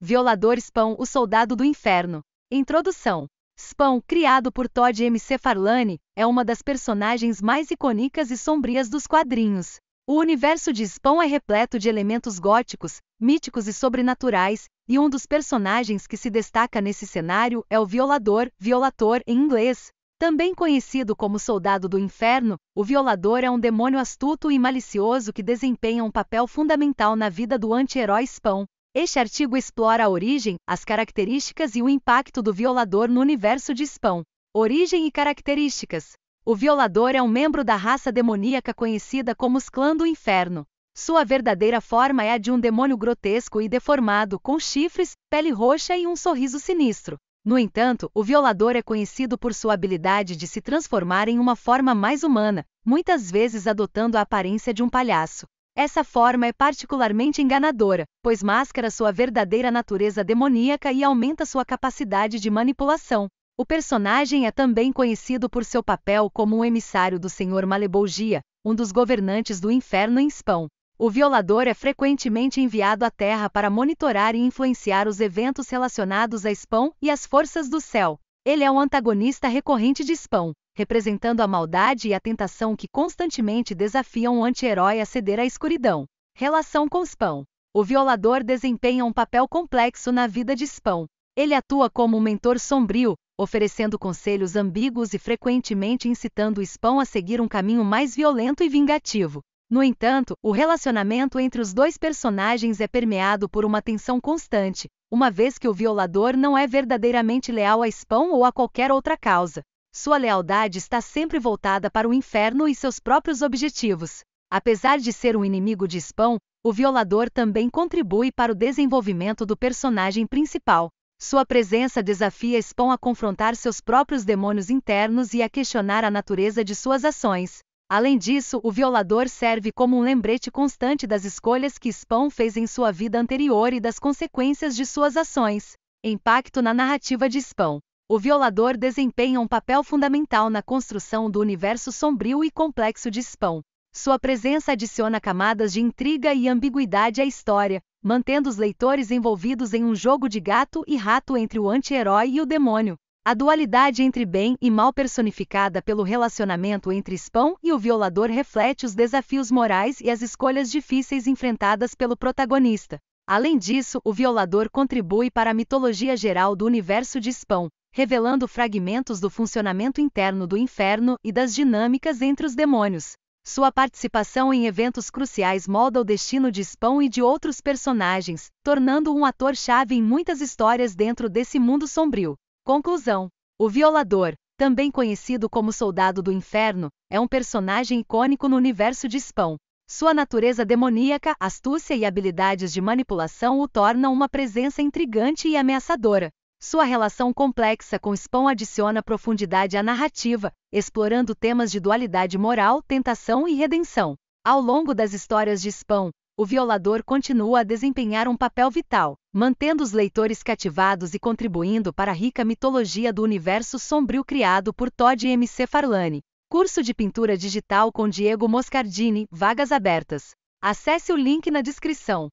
Violador Spawn, o Soldado do Inferno. Introdução. Spawn, criado por Todd M. C. Farlane, é uma das personagens mais icônicas e sombrias dos quadrinhos. O universo de Spawn é repleto de elementos góticos, míticos e sobrenaturais, e um dos personagens que se destaca nesse cenário é o Violador, Violator em inglês. Também conhecido como Soldado do Inferno, o Violador é um demônio astuto e malicioso que desempenha um papel fundamental na vida do anti-herói Spawn. Este artigo explora a origem, as características e o impacto do violador no universo de Spawn. Origem e características. O violador é um membro da raça demoníaca conhecida como os clã do inferno. Sua verdadeira forma é a de um demônio grotesco e deformado, com chifres, pele roxa e um sorriso sinistro. No entanto, o violador é conhecido por sua habilidade de se transformar em uma forma mais humana, muitas vezes adotando a aparência de um palhaço. Essa forma é particularmente enganadora, pois máscara sua verdadeira natureza demoníaca e aumenta sua capacidade de manipulação. O personagem é também conhecido por seu papel como um emissário do Senhor Malebolgia, um dos governantes do inferno em Spão. O violador é frequentemente enviado à Terra para monitorar e influenciar os eventos relacionados a Spão e as forças do céu. Ele é um antagonista recorrente de Spawn, representando a maldade e a tentação que constantemente desafiam o anti-herói a ceder à escuridão. Relação com Spawn. O violador desempenha um papel complexo na vida de Spawn. Ele atua como um mentor sombrio, oferecendo conselhos ambíguos e frequentemente incitando Spawn a seguir um caminho mais violento e vingativo. No entanto, o relacionamento entre os dois personagens é permeado por uma tensão constante, uma vez que o violador não é verdadeiramente leal a Spão ou a qualquer outra causa. Sua lealdade está sempre voltada para o inferno e seus próprios objetivos. Apesar de ser um inimigo de Spão, o violador também contribui para o desenvolvimento do personagem principal. Sua presença desafia Spão a confrontar seus próprios demônios internos e a questionar a natureza de suas ações. Além disso, o violador serve como um lembrete constante das escolhas que Spawn fez em sua vida anterior e das consequências de suas ações. Impacto na narrativa de Spawn. O violador desempenha um papel fundamental na construção do universo sombrio e complexo de Spawn. Sua presença adiciona camadas de intriga e ambiguidade à história, mantendo os leitores envolvidos em um jogo de gato e rato entre o anti-herói e o demônio. A dualidade entre bem e mal personificada pelo relacionamento entre Spão e o violador reflete os desafios morais e as escolhas difíceis enfrentadas pelo protagonista. Além disso, o violador contribui para a mitologia geral do universo de Spão, revelando fragmentos do funcionamento interno do inferno e das dinâmicas entre os demônios. Sua participação em eventos cruciais molda o destino de Spão e de outros personagens, tornando-o um ator-chave em muitas histórias dentro desse mundo sombrio. Conclusão: O Violador, também conhecido como Soldado do Inferno, é um personagem icônico no universo de Spawn. Sua natureza demoníaca, astúcia e habilidades de manipulação o tornam uma presença intrigante e ameaçadora. Sua relação complexa com Spawn adiciona profundidade à narrativa, explorando temas de dualidade moral, tentação e redenção. Ao longo das histórias de Spawn, o violador continua a desempenhar um papel vital, mantendo os leitores cativados e contribuindo para a rica mitologia do universo sombrio criado por Todd M. Farlane. Curso de Pintura Digital com Diego Moscardini, vagas abertas. Acesse o link na descrição.